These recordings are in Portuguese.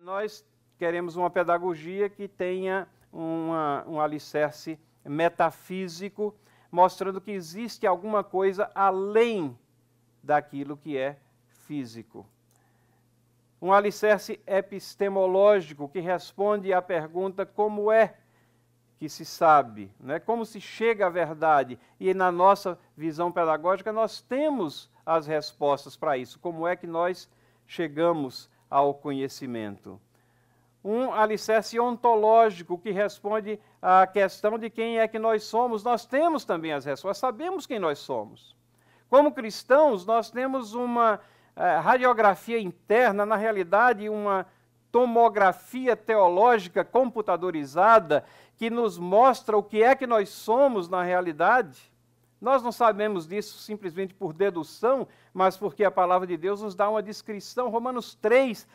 Nós queremos uma pedagogia que tenha uma, um alicerce metafísico, mostrando que existe alguma coisa além daquilo que é físico. Um alicerce epistemológico que responde à pergunta como é que se sabe, né? como se chega à verdade. E na nossa visão pedagógica nós temos as respostas para isso. Como é que nós chegamos ao conhecimento. Um alicerce ontológico que responde à questão de quem é que nós somos. Nós temos também as respostas, sabemos quem nós somos. Como cristãos, nós temos uma uh, radiografia interna, na realidade, uma tomografia teológica computadorizada que nos mostra o que é que nós somos na realidade. Nós não sabemos disso simplesmente por dedução, mas porque a palavra de Deus nos dá uma descrição. Romanos 3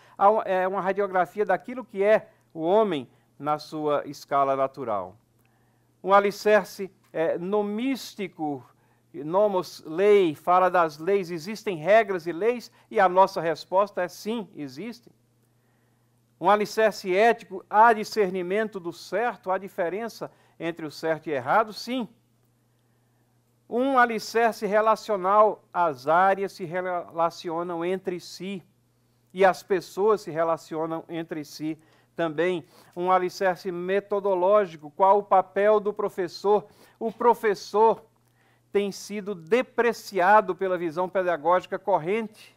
é uma radiografia daquilo que é o homem na sua escala natural. Um alicerce é, nomístico, nomos, lei, fala das leis, existem regras e leis, e a nossa resposta é sim, existem. Um alicerce ético, há discernimento do certo, há diferença entre o certo e errado, sim, um alicerce relacional, as áreas se relacionam entre si e as pessoas se relacionam entre si também. Um alicerce metodológico, qual o papel do professor? O professor tem sido depreciado pela visão pedagógica corrente.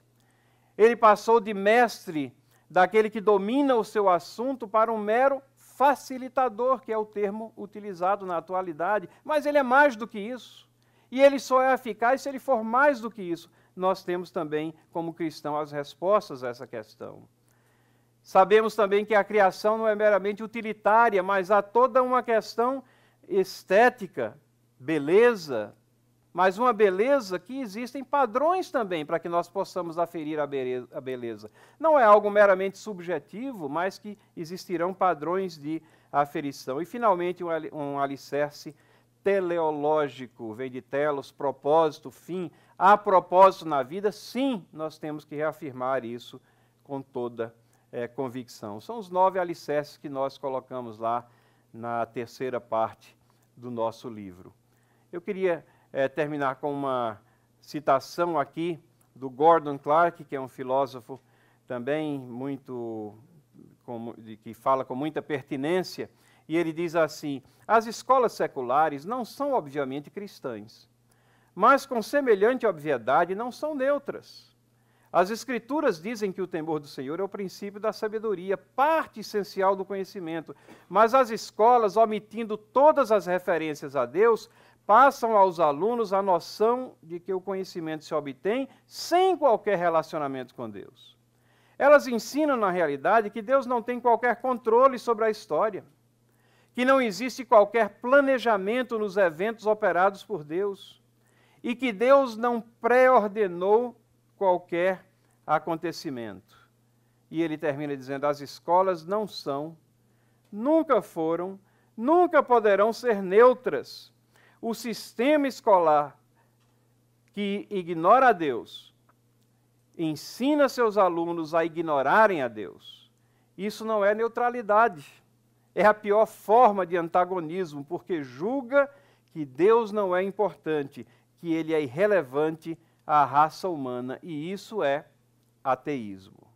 Ele passou de mestre, daquele que domina o seu assunto, para um mero facilitador, que é o termo utilizado na atualidade, mas ele é mais do que isso. E ele só é eficaz se ele for mais do que isso. Nós temos também, como cristão, as respostas a essa questão. Sabemos também que a criação não é meramente utilitária, mas há toda uma questão estética, beleza, mas uma beleza que existem padrões também para que nós possamos aferir a beleza. Não é algo meramente subjetivo, mas que existirão padrões de aferição. E, finalmente, um alicerce teleológico, vem de telos, propósito, fim. Há propósito na vida? Sim, nós temos que reafirmar isso com toda é, convicção. São os nove alicerces que nós colocamos lá na terceira parte do nosso livro. Eu queria é, terminar com uma citação aqui do Gordon Clark, que é um filósofo também muito com, que fala com muita pertinência e ele diz assim: as escolas seculares não são obviamente cristãs, mas com semelhante obviedade não são neutras. As Escrituras dizem que o temor do Senhor é o princípio da sabedoria, parte essencial do conhecimento, mas as escolas, omitindo todas as referências a Deus, passam aos alunos a noção de que o conhecimento se obtém sem qualquer relacionamento com Deus. Elas ensinam, na realidade, que Deus não tem qualquer controle sobre a história que não existe qualquer planejamento nos eventos operados por Deus e que Deus não pré-ordenou qualquer acontecimento. E ele termina dizendo: as escolas não são, nunca foram, nunca poderão ser neutras. O sistema escolar que ignora a Deus ensina seus alunos a ignorarem a Deus. Isso não é neutralidade. É a pior forma de antagonismo, porque julga que Deus não é importante, que ele é irrelevante à raça humana, e isso é ateísmo.